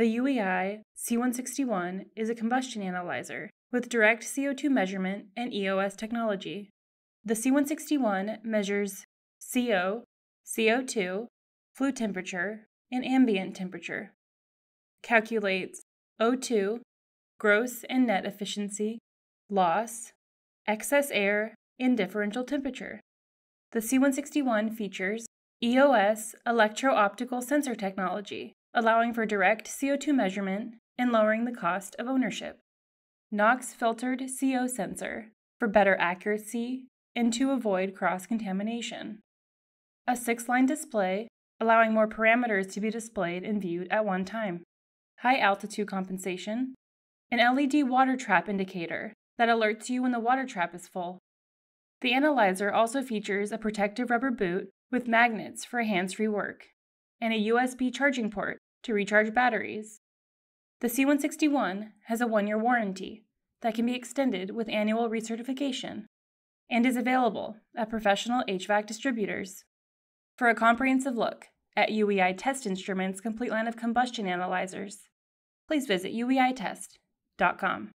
The UEI C161 is a combustion analyzer with direct CO2 measurement and EOS technology. The C161 measures CO, CO2, flue temperature, and ambient temperature. Calculates O2, gross and net efficiency, loss, excess air, and differential temperature. The C161 features EOS electro optical sensor technology, allowing for direct CO2 measurement and lowering the cost of ownership. NOx filtered CO sensor for better accuracy and to avoid cross contamination. A six line display, allowing more parameters to be displayed and viewed at one time. High altitude compensation. An LED water trap indicator that alerts you when the water trap is full. The analyzer also features a protective rubber boot with magnets for hands free work and a USB charging port to recharge batteries. The C161 has a one year warranty that can be extended with annual recertification and is available at professional HVAC distributors. For a comprehensive look at UEI Test Instruments' complete line of combustion analyzers, please visit ueitest.com.